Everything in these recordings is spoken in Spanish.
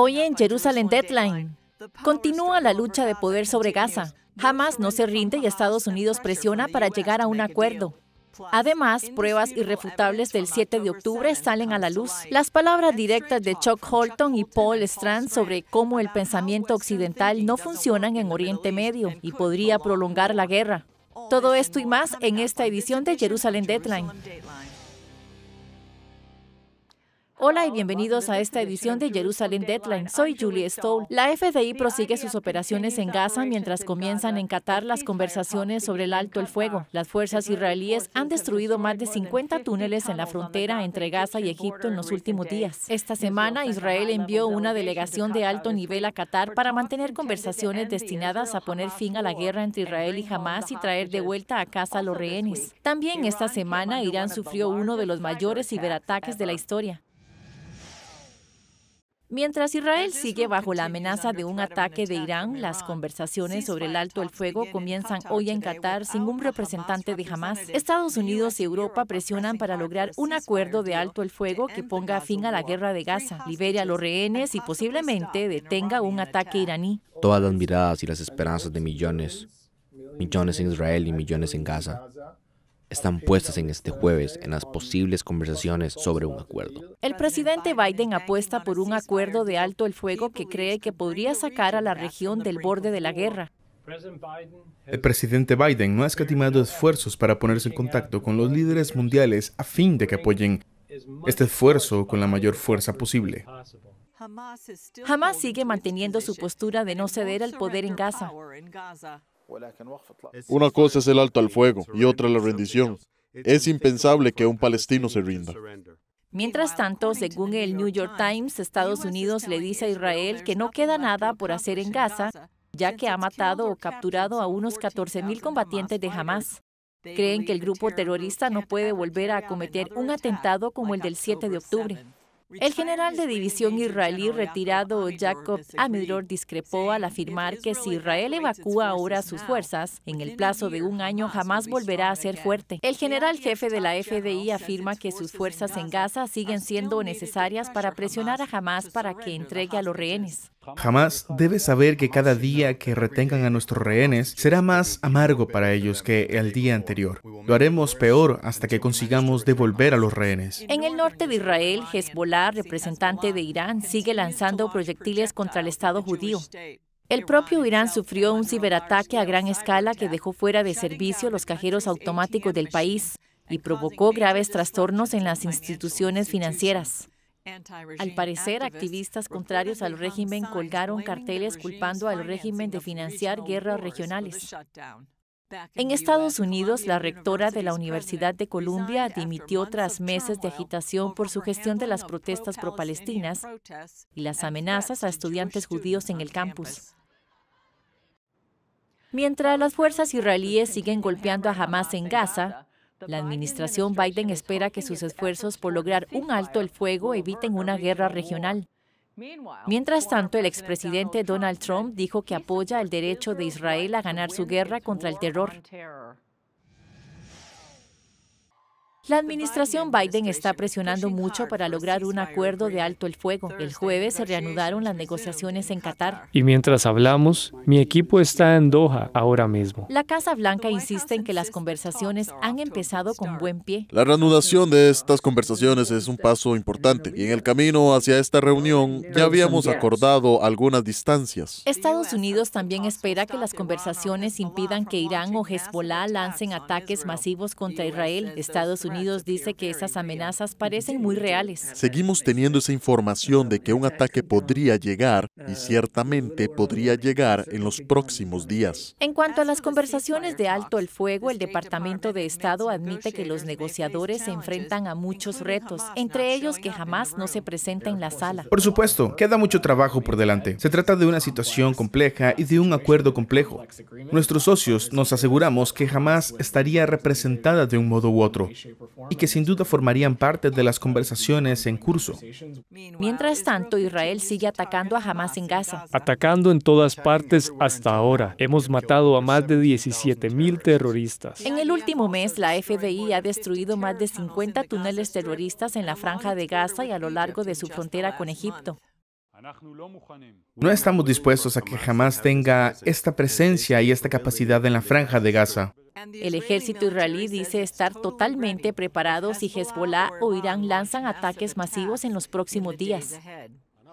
Hoy en Jerusalén Deadline, continúa la lucha de poder sobre Gaza. jamás no se rinde y Estados Unidos presiona para llegar a un acuerdo. Además, pruebas irrefutables del 7 de octubre salen a la luz. Las palabras directas de Chuck Holton y Paul Strand sobre cómo el pensamiento occidental no funciona en Oriente Medio y podría prolongar la guerra. Todo esto y más en esta edición de Jerusalén Deadline. Hola y bienvenidos a esta edición de Jerusalén Deadline. Soy Julie Stoll. La FDI prosigue sus operaciones en Gaza mientras comienzan en Qatar las conversaciones sobre el alto el fuego. Las fuerzas israelíes han destruido más de 50 túneles en la frontera entre Gaza y Egipto en los últimos días. Esta semana Israel envió una delegación de alto nivel a Qatar para mantener conversaciones destinadas a poner fin a la guerra entre Israel y Hamas y traer de vuelta a casa a los rehenes. También esta semana Irán sufrió uno de los mayores ciberataques de la historia. Mientras Israel sigue bajo la amenaza de un ataque de Irán, las conversaciones sobre el alto el fuego comienzan hoy en Qatar sin un representante de Hamas. Estados Unidos y Europa presionan para lograr un acuerdo de alto el fuego que ponga fin a la guerra de Gaza, libere a los rehenes y posiblemente detenga un ataque iraní. Todas las miradas y las esperanzas de millones, millones en Israel y millones en Gaza, están puestas en este jueves en las posibles conversaciones sobre un acuerdo. El presidente Biden apuesta por un acuerdo de alto el fuego que cree que podría sacar a la región del borde de la guerra. El presidente Biden no ha escatimado esfuerzos para ponerse en contacto con los líderes mundiales a fin de que apoyen este esfuerzo con la mayor fuerza posible. Hamas sigue manteniendo su postura de no ceder al poder en Gaza. Una cosa es el alto al fuego y otra la rendición. Es impensable que un palestino se rinda. Mientras tanto, según el New York Times, Estados Unidos le dice a Israel que no queda nada por hacer en Gaza, ya que ha matado o capturado a unos 14.000 combatientes de Hamas. Creen que el grupo terrorista no puede volver a cometer un atentado como el del 7 de octubre. El general de división israelí retirado Jacob Amidor discrepó al afirmar que si Israel evacúa ahora sus fuerzas, en el plazo de un año jamás volverá a ser fuerte. El general jefe de la FDI afirma que sus fuerzas en Gaza siguen siendo necesarias para presionar a Jamás para que entregue a los rehenes. Jamás debe saber que cada día que retengan a nuestros rehenes será más amargo para ellos que el día anterior. Lo haremos peor hasta que consigamos devolver a los rehenes. En el norte de Israel, Hezbollah, representante de Irán, sigue lanzando proyectiles contra el Estado judío. El propio Irán sufrió un ciberataque a gran escala que dejó fuera de servicio los cajeros automáticos del país y provocó graves trastornos en las instituciones financieras. Al parecer, activistas contrarios al régimen colgaron carteles culpando al régimen de financiar guerras regionales. En Estados Unidos, la rectora de la Universidad de Columbia dimitió tras meses de agitación por su gestión de las protestas pro-palestinas y las amenazas a estudiantes judíos en el campus. Mientras las fuerzas israelíes siguen golpeando a Hamas en Gaza, la administración Biden espera que sus esfuerzos por lograr un alto el fuego eviten una guerra regional. Mientras tanto, el expresidente Donald Trump dijo que apoya el derecho de Israel a ganar su guerra contra el terror. La administración Biden está presionando mucho para lograr un acuerdo de alto el fuego. El jueves se reanudaron las negociaciones en Qatar. Y mientras hablamos, mi equipo está en Doha ahora mismo. La Casa Blanca insiste en que las conversaciones han empezado con buen pie. La reanudación de estas conversaciones es un paso importante y en el camino hacia esta reunión ya habíamos acordado algunas distancias. Estados Unidos también espera que las conversaciones impidan que Irán o Hezbollah lancen ataques masivos contra Israel. Estados Unidos dice que esas amenazas parecen muy reales. Seguimos teniendo esa información de que un ataque podría llegar y ciertamente podría llegar en los próximos días. En cuanto a las conversaciones de alto el fuego, el Departamento de Estado admite que los negociadores se enfrentan a muchos retos, entre ellos que jamás no se presenta en la sala. Por supuesto, queda mucho trabajo por delante. Se trata de una situación compleja y de un acuerdo complejo. Nuestros socios nos aseguramos que jamás estaría representada de un modo u otro y que sin duda formarían parte de las conversaciones en curso. Mientras tanto, Israel sigue atacando a Hamas en Gaza. Atacando en todas partes hasta ahora. Hemos matado a más de 17,000 terroristas. En el último mes, la FBI ha destruido más de 50 túneles terroristas en la franja de Gaza y a lo largo de su frontera con Egipto. No estamos dispuestos a que jamás tenga esta presencia y esta capacidad en la franja de Gaza. El ejército israelí dice estar totalmente preparado si Hezbollah o Irán lanzan ataques masivos en los próximos días.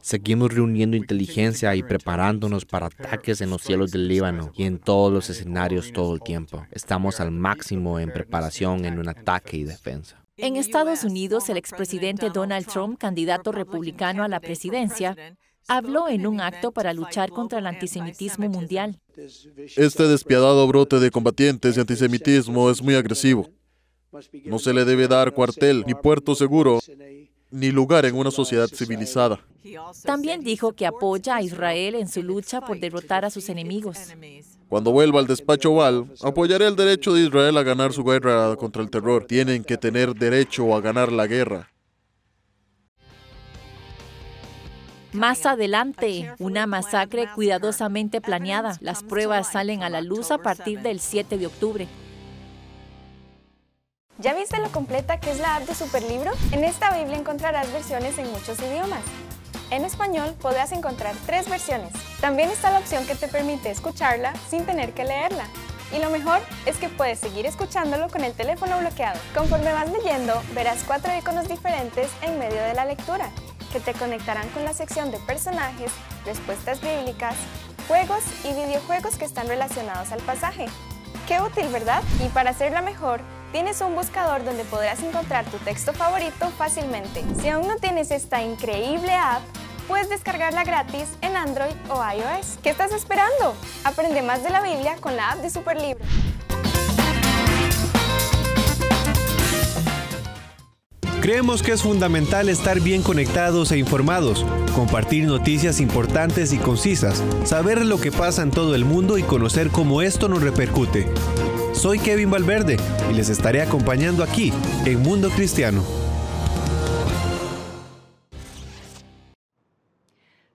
Seguimos reuniendo inteligencia y preparándonos para ataques en los cielos del Líbano y en todos los escenarios todo el tiempo. Estamos al máximo en preparación en un ataque y defensa. En Estados Unidos, el expresidente Donald Trump, candidato republicano a la presidencia, habló en un acto para luchar contra el antisemitismo mundial. Este despiadado brote de combatientes y antisemitismo es muy agresivo. No se le debe dar cuartel, ni puerto seguro, ni lugar en una sociedad civilizada. También dijo que apoya a Israel en su lucha por derrotar a sus enemigos. Cuando vuelva al despacho Oval, apoyaré el derecho de Israel a ganar su guerra contra el terror. Tienen que tener derecho a ganar la guerra. Más adelante, una masacre cuidadosamente planeada. Las pruebas salen a la luz a partir del 7 de octubre. ¿Ya viste lo completa que es la app de Superlibro? En esta Biblia encontrarás versiones en muchos idiomas. En español podrás encontrar tres versiones. También está la opción que te permite escucharla sin tener que leerla. Y lo mejor es que puedes seguir escuchándolo con el teléfono bloqueado. Conforme vas leyendo, verás cuatro iconos diferentes en medio de la lectura que te conectarán con la sección de personajes, respuestas bíblicas, juegos y videojuegos que están relacionados al pasaje. Qué útil, ¿verdad? Y para hacerla mejor, tienes un buscador donde podrás encontrar tu texto favorito fácilmente. Si aún no tienes esta increíble app, puedes descargarla gratis en Android o iOS. ¿Qué estás esperando? Aprende más de la Biblia con la app de Superlibro. Creemos que es fundamental estar bien conectados e informados, compartir noticias importantes y concisas, saber lo que pasa en todo el mundo y conocer cómo esto nos repercute. Soy Kevin Valverde y les estaré acompañando aquí en Mundo Cristiano.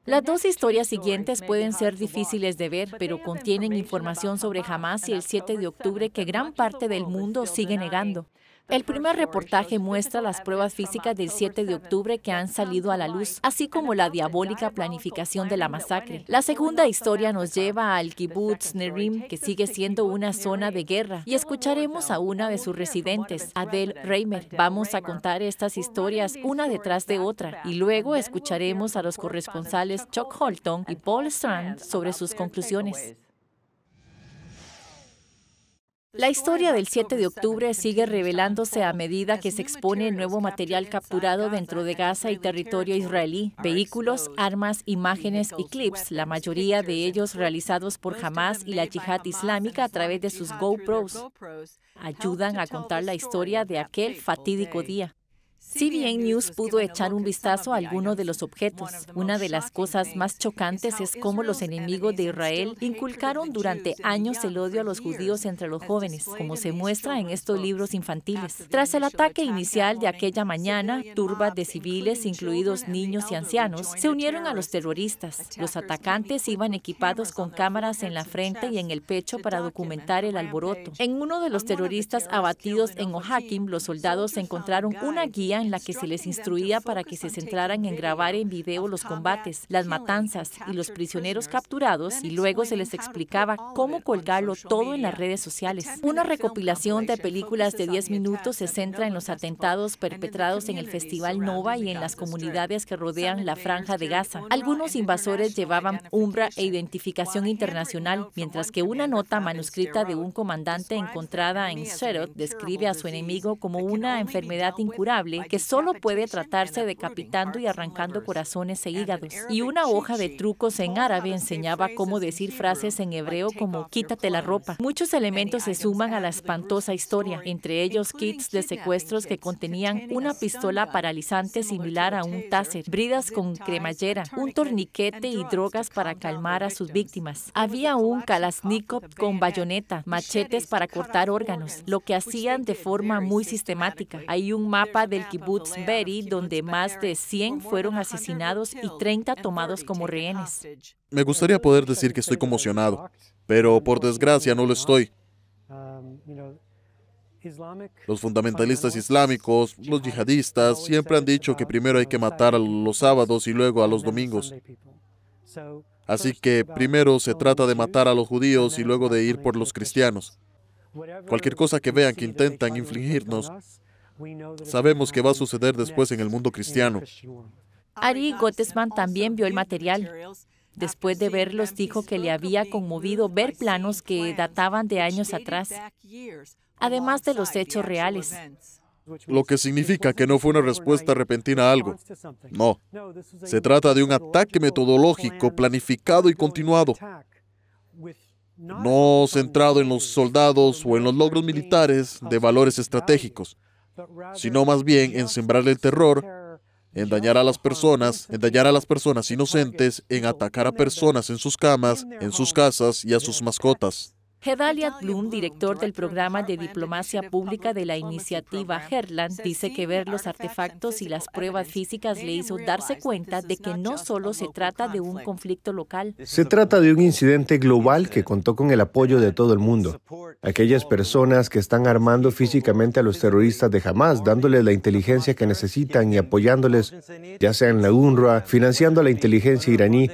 Las dos historias siguientes pueden ser difíciles de ver, pero contienen información sobre Hamas y el 7 de octubre que gran parte del mundo sigue negando. El primer reportaje muestra las pruebas físicas del 7 de octubre que han salido a la luz, así como la diabólica planificación de la masacre. La segunda historia nos lleva al kibbutz Nerim, que sigue siendo una zona de guerra, y escucharemos a una de sus residentes, Adele Reimer. Vamos a contar estas historias una detrás de otra, y luego escucharemos a los corresponsales Chuck Holton y Paul Strand sobre sus conclusiones. La pues, historia del 7 de octubre sigue revelándose a medida que se expone nuevo material capturado dentro de Gaza y territorio israelí, vehículos, armas, imágenes y clips, la pues, mayoría de ellos pues, realizados por Hamas y la yihad islámica a través de sus GoPros, ayudan a contar la historia de aquel fatídico día. CBN News pudo echar un vistazo a algunos de los objetos. Una de las cosas más chocantes es cómo los enemigos de Israel inculcaron durante años el odio a los judíos entre los jóvenes, como se muestra en estos libros infantiles. Tras el ataque inicial de aquella mañana, turbas de civiles, incluidos niños y ancianos, se unieron a los terroristas. Los atacantes iban equipados con cámaras en la frente y en el pecho para documentar el alboroto. En uno de los terroristas abatidos en Ohakim, los soldados encontraron una guía en la que se les instruía para que se centraran en grabar en video los combates, las matanzas y los prisioneros capturados y luego se les explicaba cómo colgarlo todo en las redes sociales. Una recopilación de películas de 10 minutos se centra en los atentados perpetrados en el Festival Nova y en las comunidades que rodean la franja de Gaza. Algunos invasores llevaban umbra e identificación internacional, mientras que una nota manuscrita de un comandante encontrada en Sherrod describe a su enemigo como una enfermedad incurable que solo puede tratarse decapitando y arrancando corazones e hígados. Y una hoja de trucos en árabe enseñaba cómo decir frases en hebreo como quítate la ropa. Muchos elementos se suman a la espantosa historia, entre ellos kits de secuestros que contenían una pistola paralizante similar a un taser, bridas con cremallera, un torniquete y drogas para calmar a sus víctimas. Había un kalashnikov con bayoneta, machetes para cortar órganos, lo que hacían de forma muy sistemática. Hay un mapa del Kibbutz Beri, donde más de 100 fueron asesinados y 30 tomados como rehenes. Me gustaría poder decir que estoy conmocionado, pero por desgracia no lo estoy. Los fundamentalistas islámicos, los yihadistas, siempre han dicho que primero hay que matar a los sábados y luego a los domingos. Así que primero se trata de matar a los judíos y luego de ir por los cristianos. Cualquier cosa que vean que intentan infligirnos, Sabemos que va a suceder después en el mundo cristiano. Ari Gottesman también vio el material. Después de verlos, dijo que le había conmovido ver planos que databan de años atrás, además de los hechos reales. Lo que significa que no fue una respuesta repentina a algo. No, se trata de un ataque metodológico, planificado y continuado. No centrado en los soldados o en los logros militares de valores estratégicos sino más bien en sembrar el terror, en dañar a las personas, en dañar a las personas inocentes, en atacar a personas en sus camas, en sus casas y a sus mascotas. Hedalia Bloom, director del programa de diplomacia pública de la iniciativa Herland, dice que ver los artefactos y las pruebas físicas le hizo darse cuenta de que no solo se trata de un conflicto local. Se trata de un incidente global que contó con el apoyo de todo el mundo. Aquellas personas que están armando físicamente a los terroristas de Hamas, dándoles la inteligencia que necesitan y apoyándoles, ya sea en la UNRWA, financiando la inteligencia iraní,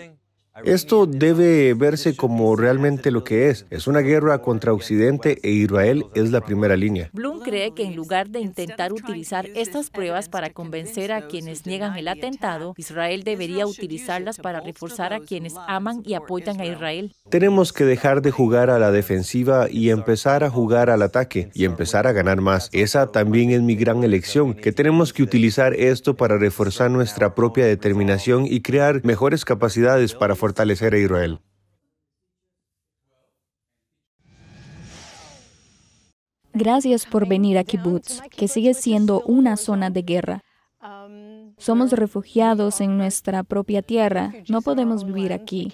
esto debe verse como realmente lo que es. Es una guerra contra Occidente e Israel es la primera línea. Bloom cree que en lugar de intentar utilizar estas pruebas para convencer a quienes niegan el atentado, Israel debería utilizarlas para reforzar a quienes aman y apoyan a Israel. Tenemos que dejar de jugar a la defensiva y empezar a jugar al ataque y empezar a ganar más. Esa también es mi gran elección, que tenemos que utilizar esto para reforzar nuestra propia determinación y crear mejores capacidades para fortalecer a Israel. Gracias por venir a Kibbutz, que sigue siendo una zona de guerra. Somos refugiados en nuestra propia tierra. No podemos vivir aquí.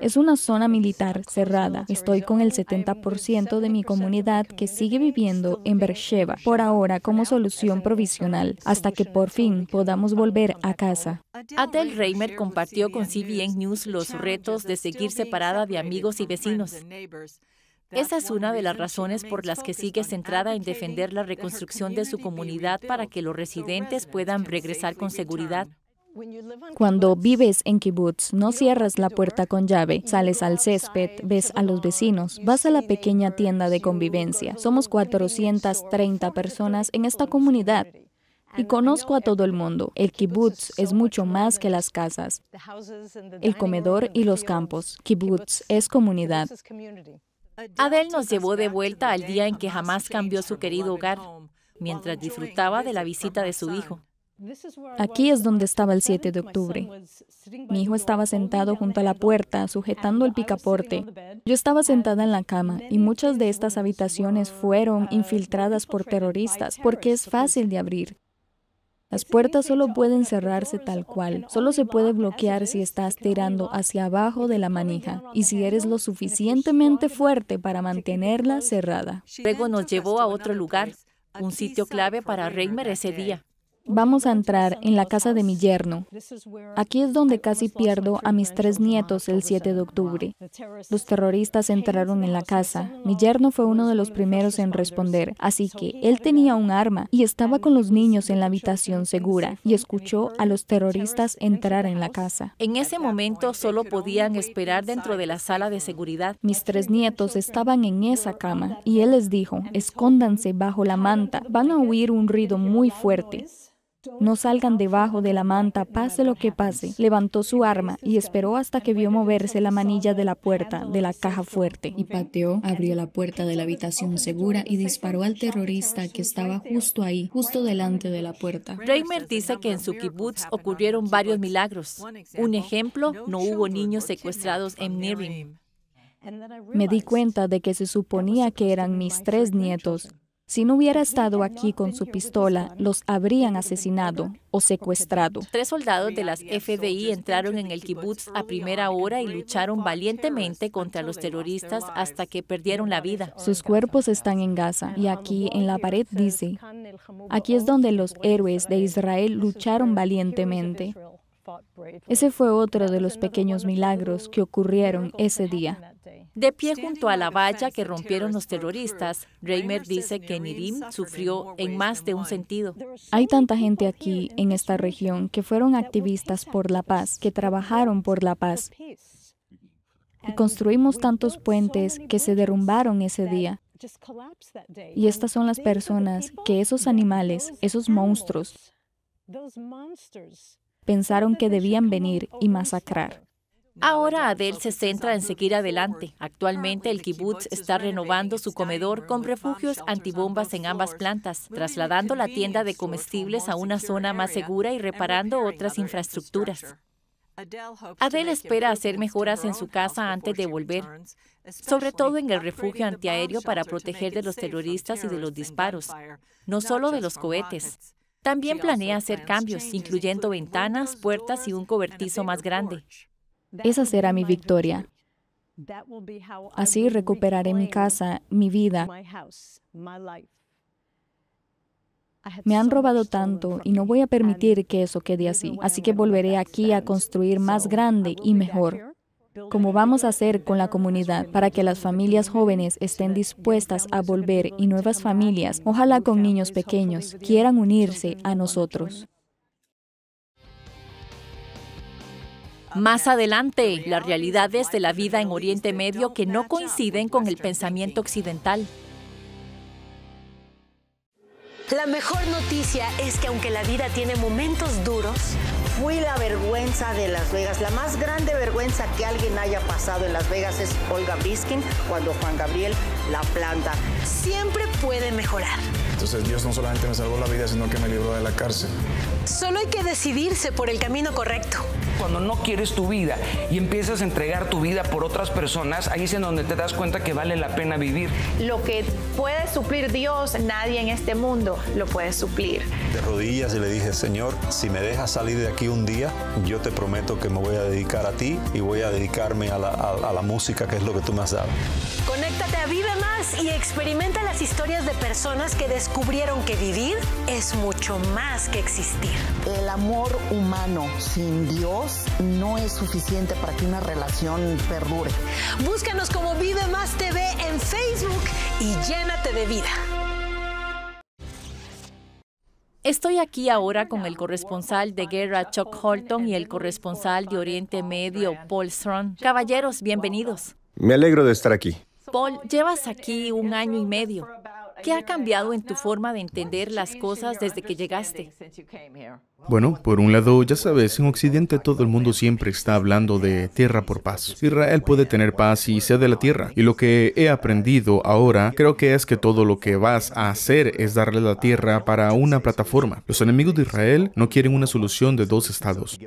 Es una zona militar cerrada. Estoy con el 70% de mi comunidad que sigue viviendo en Beersheba, por ahora como solución provisional, hasta que por fin podamos volver a casa. Adele Reimer compartió con CBN News los retos de seguir separada de amigos y vecinos. Esa es una de las razones por las que sigue centrada en defender la reconstrucción de su comunidad para que los residentes puedan regresar con seguridad. Cuando vives en kibbutz, no cierras la puerta con llave, sales al césped, ves a los vecinos, vas a la pequeña tienda de convivencia. Somos 430 personas en esta comunidad y conozco a todo el mundo. El kibbutz es mucho más que las casas, el comedor y los campos. Kibbutz es comunidad. Adele nos llevó de vuelta al día en que jamás cambió su querido hogar, mientras disfrutaba de la visita de su hijo. Aquí es donde estaba el 7 de octubre. Mi hijo estaba sentado junto a la puerta, sujetando el picaporte. Yo estaba sentada en la cama y muchas de estas habitaciones fueron infiltradas por terroristas porque es fácil de abrir. Las puertas solo pueden cerrarse tal cual, solo se puede bloquear si estás tirando hacia abajo de la manija y si eres lo suficientemente fuerte para mantenerla cerrada. Luego nos llevó a otro lugar, un sitio clave para Reimer ese día. Vamos a entrar en la casa de mi yerno. Aquí es donde casi pierdo a mis tres nietos el 7 de octubre. Los terroristas entraron en la casa. Mi yerno fue uno de los primeros en responder, así que él tenía un arma y estaba con los niños en la habitación segura y escuchó a los terroristas entrar en la casa. En ese momento solo podían esperar dentro de la sala de seguridad. Mis tres nietos estaban en esa cama y él les dijo, escóndanse bajo la manta, van a oír un ruido muy fuerte. No salgan debajo de la manta, pase lo que pase. Levantó su arma y esperó hasta que vio moverse la manilla de la puerta de la caja fuerte. Y pateó, abrió la puerta de la habitación segura y disparó al terrorista que estaba justo ahí, justo delante de la puerta. Reimer dice que en su kibbutz ocurrieron varios milagros. Un ejemplo, no hubo niños secuestrados en Nirim. Me di cuenta de que se suponía que eran mis tres nietos, si no hubiera estado aquí con su pistola, los habrían asesinado o secuestrado. Tres soldados de las FBI entraron en el kibutz a primera hora y lucharon valientemente contra los terroristas hasta que perdieron la vida. Sus cuerpos están en Gaza y aquí en la pared dice, aquí es donde los héroes de Israel lucharon valientemente. Ese fue otro de los pequeños milagros que ocurrieron ese día. De pie junto a la valla que rompieron los terroristas, Reimer dice que Nirim sufrió en más de un sentido. Hay tanta gente aquí en esta región que fueron activistas por la paz, que trabajaron por la paz. Y construimos tantos puentes que se derrumbaron ese día. Y estas son las personas que esos animales, esos monstruos, pensaron que debían venir y masacrar. Ahora Adele se centra en seguir adelante. Actualmente el kibutz está renovando su comedor con refugios antibombas en ambas plantas, trasladando la tienda de comestibles a una zona más segura y reparando otras infraestructuras. Adele espera hacer mejoras en su casa antes de volver, sobre todo en el refugio antiaéreo para proteger de los terroristas y de los disparos, no solo de los cohetes. También planea hacer cambios, incluyendo ventanas, puertas y un cobertizo más grande. Esa será mi victoria. Así recuperaré mi casa, mi vida. Me han robado tanto y no voy a permitir que eso quede así, así que volveré aquí a construir más grande y mejor como vamos a hacer con la comunidad para que las familias jóvenes estén dispuestas a volver y nuevas familias, ojalá con niños pequeños, quieran unirse a nosotros. Más adelante, las realidades de la vida en Oriente Medio que no coinciden con el pensamiento occidental. La mejor noticia es que aunque la vida tiene momentos duros, fui la vergüenza de Las Vegas. La más grande vergüenza que alguien haya pasado en Las Vegas es Olga Biskin cuando Juan Gabriel la planta. Siempre puede mejorar. Entonces Dios no solamente me salvó la vida, sino que me libró de la cárcel. Solo hay que decidirse por el camino correcto. Cuando no quieres tu vida y empiezas a entregar tu vida por otras personas, ahí es en donde te das cuenta que vale la pena vivir. Lo que puede suplir Dios, nadie en este mundo lo puede suplir. De rodillas y le dije, Señor, si me dejas salir de aquí un día, yo te prometo que me voy a dedicar a ti y voy a dedicarme a la, a la música, que es lo que tú me has dado. Conéctate a Vive Más y experimenta las historias de personas que descubrieron que vivir es mucho más que existir. El amor humano sin Dios no es suficiente para que una relación perdure. Búscanos como Vive Más TV en Facebook y llénate de vida. Estoy aquí ahora con el corresponsal de guerra Chuck Holton y el corresponsal de Oriente Medio Paul Strong. Caballeros, bienvenidos. Me alegro de estar aquí. Paul, llevas aquí un año y medio. ¿Qué ha cambiado en tu forma de entender las cosas desde que llegaste? Bueno, por un lado, ya sabes, en Occidente todo el mundo siempre está hablando de tierra por paz. Israel puede tener paz y sea de la tierra. Y lo que he aprendido ahora creo que es que todo lo que vas a hacer es darle la tierra para una plataforma. Los enemigos de Israel no quieren una solución de dos estados.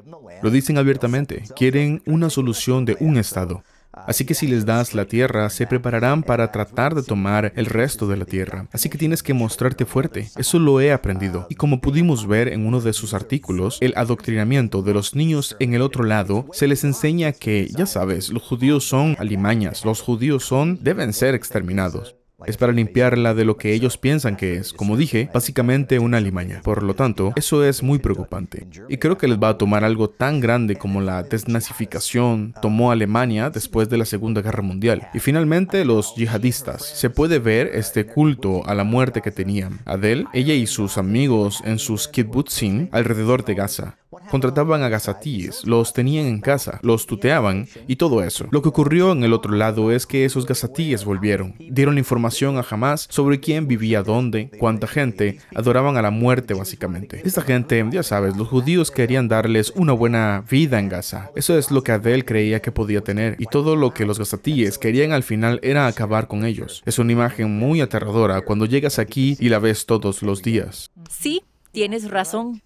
Lo dicen abiertamente, quieren una solución de un estado. Así que si les das la tierra, se prepararán para tratar de tomar el resto de la tierra. Así que tienes que mostrarte fuerte. Eso lo he aprendido. Y como pudimos ver en uno de sus artículos, el adoctrinamiento de los niños en el otro lado, se les enseña que, ya sabes, los judíos son alimañas, los judíos son, deben ser exterminados. Es para limpiarla de lo que ellos piensan que es, como dije, básicamente una alimaña. Por lo tanto, eso es muy preocupante. Y creo que les va a tomar algo tan grande como la desnazificación tomó Alemania después de la Segunda Guerra Mundial. Y finalmente, los yihadistas. Se puede ver este culto a la muerte que tenían. Adele, ella y sus amigos en sus kibbutzim alrededor de Gaza contrataban a gazatíes, los tenían en casa, los tuteaban y todo eso. Lo que ocurrió en el otro lado es que esos gazatíes volvieron, dieron información a Hamas sobre quién vivía dónde, cuánta gente, adoraban a la muerte básicamente. Esta gente, ya sabes, los judíos querían darles una buena vida en Gaza. Eso es lo que Adel creía que podía tener y todo lo que los gazatíes querían al final era acabar con ellos. Es una imagen muy aterradora cuando llegas aquí y la ves todos los días. Sí, tienes razón.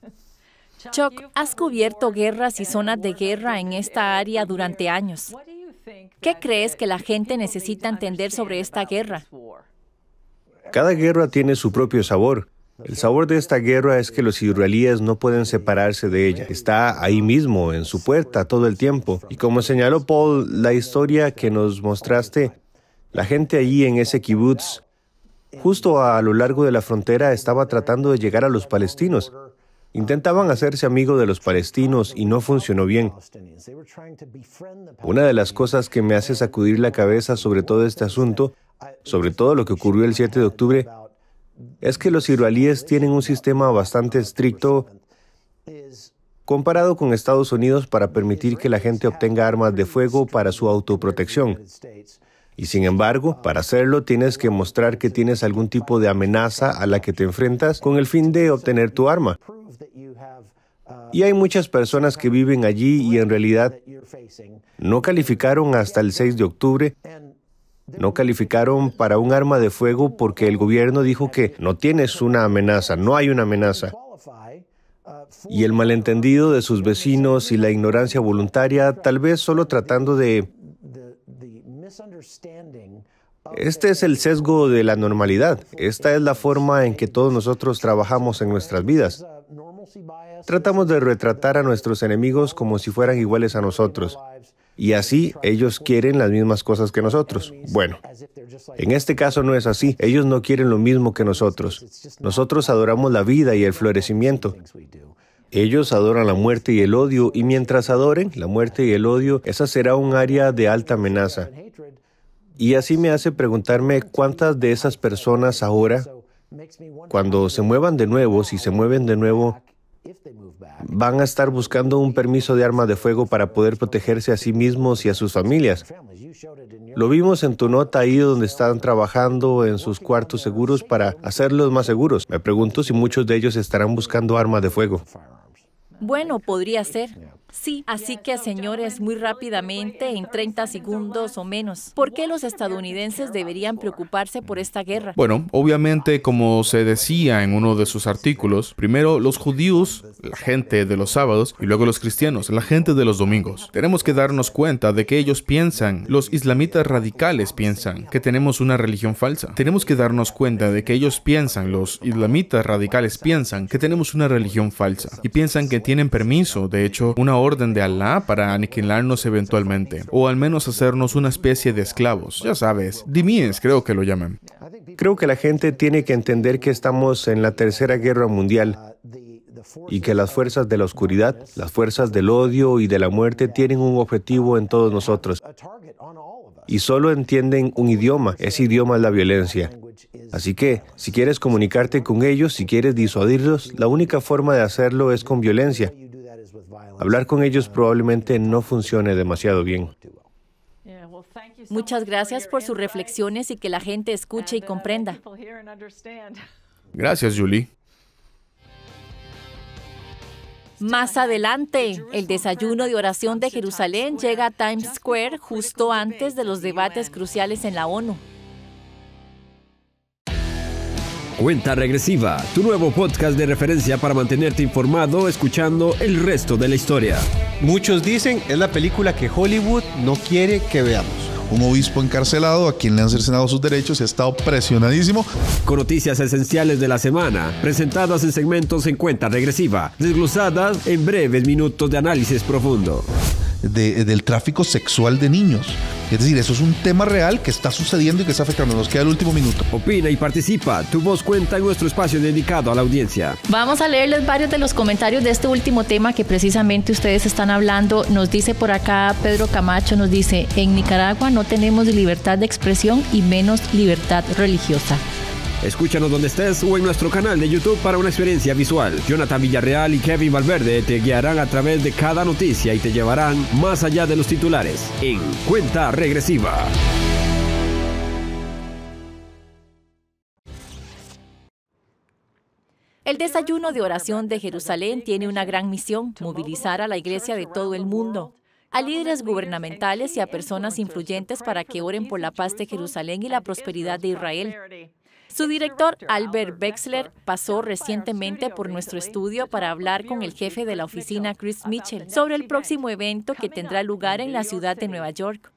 Chuck, has cubierto guerras y zonas de guerra en esta área durante años. ¿Qué crees que la gente necesita entender sobre esta guerra? Cada guerra tiene su propio sabor. El sabor de esta guerra es que los israelíes no pueden separarse de ella. Está ahí mismo, en su puerta, todo el tiempo. Y como señaló Paul, la historia que nos mostraste, la gente allí en ese kibutz, justo a lo largo de la frontera, estaba tratando de llegar a los palestinos. Intentaban hacerse amigos de los palestinos y no funcionó bien. Una de las cosas que me hace sacudir la cabeza sobre todo este asunto, sobre todo lo que ocurrió el 7 de octubre, es que los israelíes tienen un sistema bastante estricto comparado con Estados Unidos para permitir que la gente obtenga armas de fuego para su autoprotección. Y sin embargo, para hacerlo tienes que mostrar que tienes algún tipo de amenaza a la que te enfrentas con el fin de obtener tu arma. Y hay muchas personas que viven allí y en realidad no calificaron hasta el 6 de octubre no calificaron para un arma de fuego porque el gobierno dijo que no tienes una amenaza, no hay una amenaza. Y el malentendido de sus vecinos y la ignorancia voluntaria, tal vez solo tratando de este es el sesgo de la normalidad. Esta es la forma en que todos nosotros trabajamos en nuestras vidas. Tratamos de retratar a nuestros enemigos como si fueran iguales a nosotros. Y así ellos quieren las mismas cosas que nosotros. Bueno, en este caso no es así. Ellos no quieren lo mismo que nosotros. Nosotros adoramos la vida y el florecimiento. Ellos adoran la muerte y el odio, y mientras adoren la muerte y el odio, esa será un área de alta amenaza. Y así me hace preguntarme cuántas de esas personas ahora, cuando se muevan de nuevo, si se mueven de nuevo, van a estar buscando un permiso de arma de fuego para poder protegerse a sí mismos y a sus familias. Lo vimos en tu nota ahí donde están trabajando en sus cuartos seguros para hacerlos más seguros. Me pregunto si muchos de ellos estarán buscando arma de fuego. Bueno, podría ser. Sí, así que señores, muy este rápidamente, en 30 segundos o menos, ¿por qué los estadounidenses deberían preocuparse por esta guerra? Bueno, obviamente, como se decía en uno de sus artículos, primero los judíos, la gente de los sábados, y luego los cristianos, la gente de los domingos. Tenemos que darnos cuenta de que ellos piensan, los islamitas radicales piensan, que tenemos una religión falsa. Tenemos que darnos cuenta de que ellos piensan, los islamitas radicales piensan, que tenemos una religión falsa, y piensan que tienen permiso, de hecho, una orden de Alá para aniquilarnos eventualmente, o al menos hacernos una especie de esclavos, ya sabes, dimies creo que lo llaman. Creo que la gente tiene que entender que estamos en la Tercera Guerra Mundial y que las fuerzas de la oscuridad, las fuerzas del odio y de la muerte tienen un objetivo en todos nosotros y solo entienden un idioma. Ese idioma es la violencia. Así que, si quieres comunicarte con ellos, si quieres disuadirlos, la única forma de hacerlo es con violencia. Hablar con ellos probablemente no funcione demasiado bien. Muchas gracias por sus reflexiones y que la gente escuche y comprenda. Gracias, Julie. Más adelante, el desayuno de oración de Jerusalén llega a Times Square justo antes de los debates cruciales en la ONU. Cuenta Regresiva, tu nuevo podcast de referencia para mantenerte informado escuchando el resto de la historia. Muchos dicen es la película que Hollywood no quiere que veamos un obispo encarcelado a quien le han cercenado sus derechos y ha estado presionadísimo. Con noticias esenciales de la semana, presentadas en segmentos en cuenta regresiva, desglosadas en breves minutos de análisis profundo del tráfico sexual de niños. Es decir, eso es un tema real que está sucediendo y que está afectando. Nos queda el último minuto. Opina y participa. Tu voz cuenta en nuestro espacio dedicado a la audiencia. Vamos a leerles varios de los comentarios de este último tema que precisamente ustedes están hablando. Nos dice por acá Pedro Camacho, nos dice, en Nicaragua no tenemos libertad de expresión y menos libertad religiosa. Escúchanos donde estés o en nuestro canal de YouTube para una experiencia visual. Jonathan Villarreal y Kevin Valverde te guiarán a través de cada noticia y te llevarán más allá de los titulares en cuenta regresiva. El desayuno de oración de Jerusalén tiene una gran misión, movilizar a la iglesia de todo el mundo, a líderes gubernamentales y a personas influyentes para que oren por la paz de Jerusalén y la prosperidad de Israel. Su director, Albert Bexler, pasó recientemente por nuestro estudio para hablar con el jefe de la oficina, Chris Mitchell, sobre el próximo evento que tendrá lugar en la ciudad de Nueva York.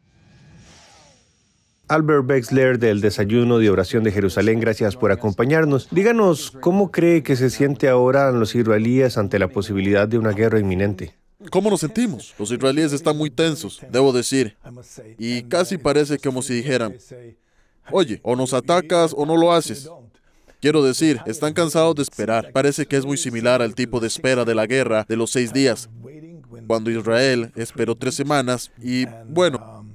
Albert Bexler del Desayuno de Oración de Jerusalén, gracias por acompañarnos. Díganos, ¿cómo cree que se siente ahora los israelíes ante la posibilidad de una guerra inminente? ¿Cómo nos sentimos? Los israelíes están muy tensos, debo decir, y casi parece como si dijeran, Oye, o nos atacas o no lo haces. Quiero decir, están cansados de esperar. Parece que es muy similar al tipo de espera de la guerra de los seis días, cuando Israel esperó tres semanas y, bueno,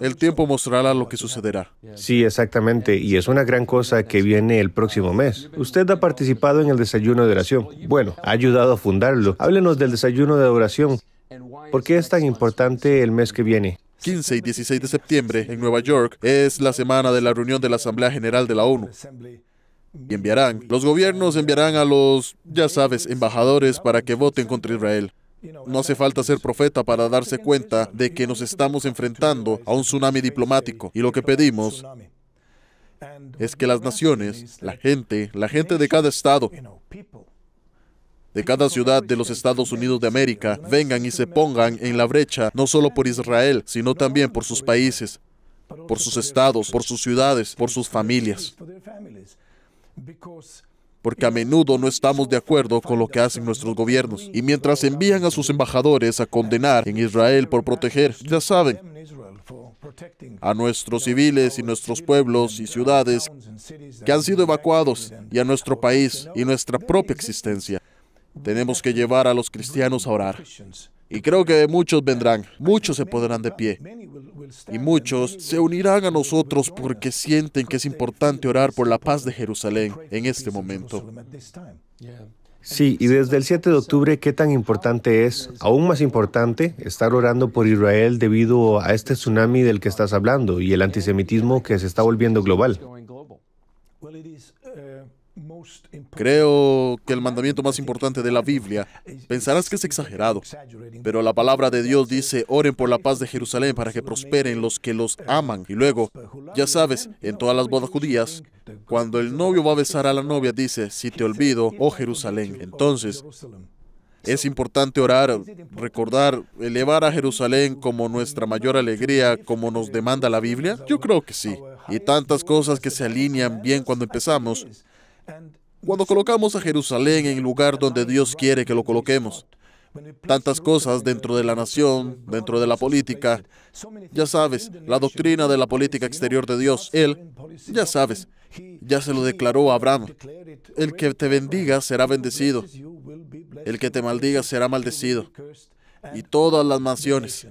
el tiempo mostrará lo que sucederá. Sí, exactamente, y es una gran cosa que viene el próximo mes. Usted ha participado en el desayuno de oración. Bueno, ha ayudado a fundarlo. Háblenos del desayuno de oración. ¿Por qué es tan importante el mes que viene? 15 y 16 de septiembre en Nueva York es la semana de la reunión de la Asamblea General de la ONU. Y enviarán, los gobiernos enviarán a los, ya sabes, embajadores para que voten contra Israel. No hace falta ser profeta para darse cuenta de que nos estamos enfrentando a un tsunami diplomático. Y lo que pedimos es que las naciones, la gente, la gente de cada estado, de cada ciudad de los Estados Unidos de América vengan y se pongan en la brecha, no solo por Israel, sino también por sus países, por sus estados, por sus ciudades, por sus familias. Porque a menudo no estamos de acuerdo con lo que hacen nuestros gobiernos. Y mientras envían a sus embajadores a condenar en Israel por proteger, ya saben, a nuestros civiles y nuestros pueblos y ciudades que han sido evacuados, y a nuestro país y nuestra propia existencia. Tenemos que llevar a los cristianos a orar. Y creo que muchos vendrán, muchos se pondrán de pie y muchos se unirán a nosotros porque sienten que es importante orar por la paz de Jerusalén en este momento. Sí, y desde el 7 de octubre, ¿qué tan importante es, aún más importante, estar orando por Israel debido a este tsunami del que estás hablando y el antisemitismo que se está volviendo global? Creo que el mandamiento más importante de la Biblia, pensarás que es exagerado, pero la palabra de Dios dice, oren por la paz de Jerusalén para que prosperen los que los aman. Y luego, ya sabes, en todas las bodas judías, cuando el novio va a besar a la novia, dice, si te olvido, oh Jerusalén. Entonces, es importante orar, recordar, elevar a Jerusalén como nuestra mayor alegría, como nos demanda la Biblia. Yo creo que sí. Y tantas cosas que se alinean bien cuando empezamos. Cuando colocamos a Jerusalén en el lugar donde Dios quiere que lo coloquemos, tantas cosas dentro de la nación, dentro de la política. Ya sabes, la doctrina de la política exterior de Dios, Él, ya sabes, ya se lo declaró a Abraham. El que te bendiga será bendecido, el que te maldiga será maldecido. Y todas las naciones,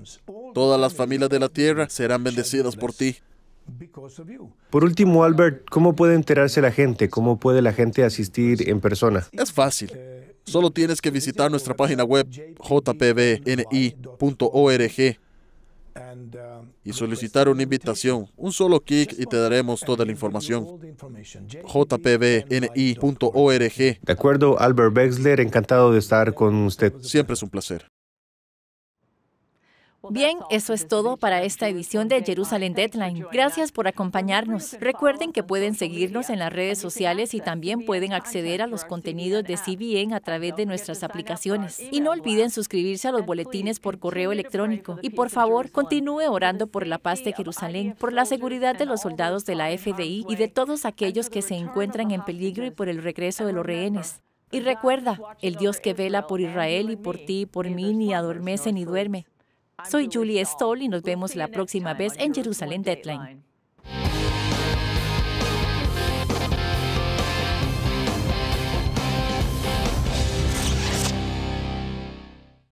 todas las familias de la tierra serán bendecidas por ti. Por último, Albert, ¿cómo puede enterarse la gente? ¿Cómo puede la gente asistir en persona? Es fácil. Solo tienes que visitar nuestra página web jpbni.org y solicitar una invitación. Un solo clic y te daremos toda la información. jpbni.org. De acuerdo, Albert Bexler, encantado de estar con usted. Siempre es un placer. Bien, eso es todo para esta edición de Jerusalén Deadline. Gracias por acompañarnos. Recuerden que pueden seguirnos en las redes sociales y también pueden acceder a los contenidos de CBN a través de nuestras aplicaciones. Y no olviden suscribirse a los boletines por correo electrónico. Y por favor, continúe orando por la paz de Jerusalén, por la seguridad de los soldados de la FDI y de todos aquellos que se encuentran en peligro y por el regreso de los rehenes. Y recuerda, el Dios que vela por Israel y por ti y por mí ni adormece ni duerme. Soy Julie Stoll y nos vemos la próxima vez en Jerusalén Deadline.